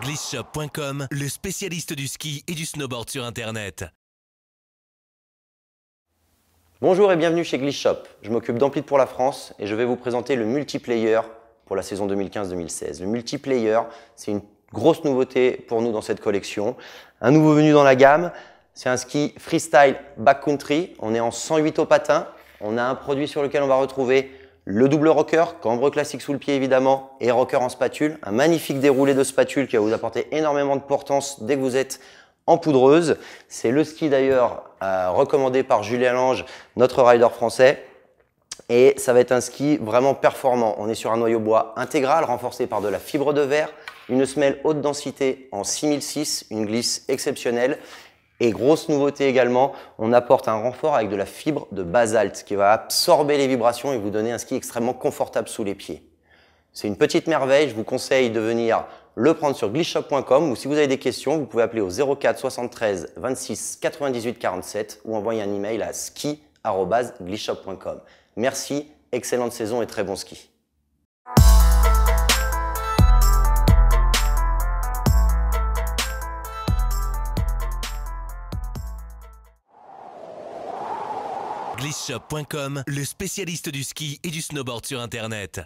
Glissshop.com, le spécialiste du ski et du snowboard sur Internet. Bonjour et bienvenue chez Glissshop. Je m'occupe d'Amplite pour la France et je vais vous présenter le multiplayer pour la saison 2015-2016. Le multiplayer, c'est une grosse nouveauté pour nous dans cette collection. Un nouveau venu dans la gamme, c'est un ski freestyle backcountry. On est en 108 au patin. On a un produit sur lequel on va retrouver le double rocker, cambre classique sous le pied évidemment, et rocker en spatule. Un magnifique déroulé de spatule qui va vous apporter énormément de portance dès que vous êtes en poudreuse. C'est le ski d'ailleurs euh, recommandé par Julien Lange, notre rider français. Et ça va être un ski vraiment performant. On est sur un noyau bois intégral renforcé par de la fibre de verre, une semelle haute densité en 6006, une glisse exceptionnelle et grosse nouveauté également, on apporte un renfort avec de la fibre de basalte qui va absorber les vibrations et vous donner un ski extrêmement confortable sous les pieds. C'est une petite merveille, je vous conseille de venir le prendre sur glitchshop.com ou si vous avez des questions, vous pouvez appeler au 04 73 26 98 47 ou envoyer un email à ski.glitchshop.com. Merci, excellente saison et très bon ski. Glissshop.com, le spécialiste du ski et du snowboard sur Internet.